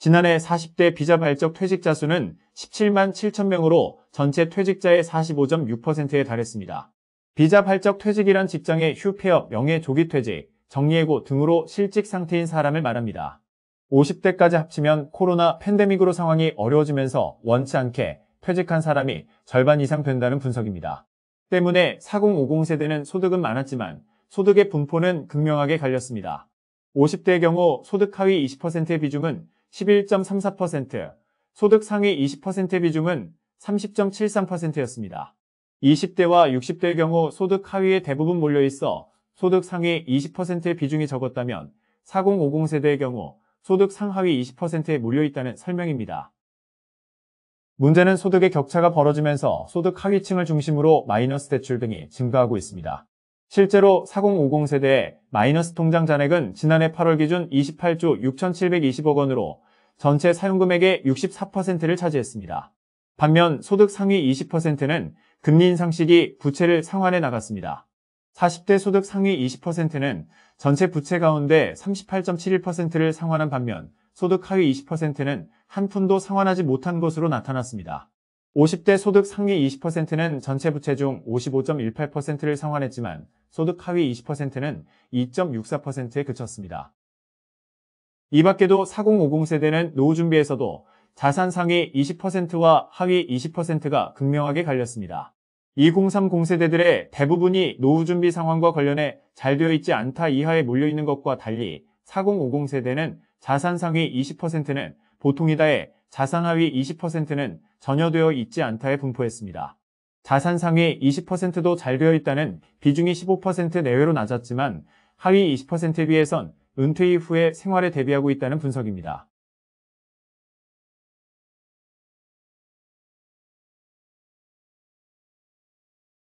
지난해 40대 비자발적 퇴직자 수는 17만 7천 명으로 전체 퇴직자의 45.6%에 달했습니다. 비자발적 퇴직이란 직장의 휴폐업, 명예 조기 퇴직, 정리해고 등으로 실직 상태인 사람을 말합니다. 50대까지 합치면 코로나 팬데믹으로 상황이 어려워지면서 원치 않게 퇴직한 사람이 절반 이상 된다는 분석입니다. 때문에 4050 세대는 소득은 많았지만 소득의 분포는 극명하게 갈렸습니다. 50대의 경우 소득 하위 20%의 비중은 11.34%, 소득 상위 20%의 비중은 30.73%였습니다. 20대와 60대의 경우 소득 하위에 대부분 몰려 있어 소득 상위 20%의 비중이 적었다면 4050세대의 경우 소득 상하위 20%에 몰려 있다는 설명입니다. 문제는 소득의 격차가 벌어지면서 소득 하위층을 중심으로 마이너스 대출 등이 증가하고 있습니다. 실제로 4050 세대의 마이너스 통장 잔액은 지난해 8월 기준 28조 6,720억 원으로 전체 사용금액의 64%를 차지했습니다. 반면 소득 상위 20%는 금리 인상 시기 부채를 상환해 나갔습니다. 40대 소득 상위 20%는 전체 부채 가운데 38.71%를 상환한 반면 소득 하위 20%는 한 푼도 상환하지 못한 것으로 나타났습니다. 50대 소득 상위 20%는 전체 부채 중 55.18%를 상환했지만 소득 하위 20%는 2.64%에 그쳤습니다. 이 밖에도 4050 세대는 노후 준비에서도 자산 상위 20%와 하위 20%가 극명하게 갈렸습니다. 2030 세대들의 대부분이 노후 준비 상황과 관련해 잘 되어 있지 않다 이하에 몰려있는 것과 달리 4050 세대는 자산 상위 20%는 보통이다에 자산 하위 20%는 전혀 되어 있지 않다에 분포했습니다. 자산 상위 20%도 잘 되어 있다는 비중이 15% 내외로 낮았지만 하위 20%에 비해선 은퇴 이후의 생활에 대비하고 있다는 분석입니다.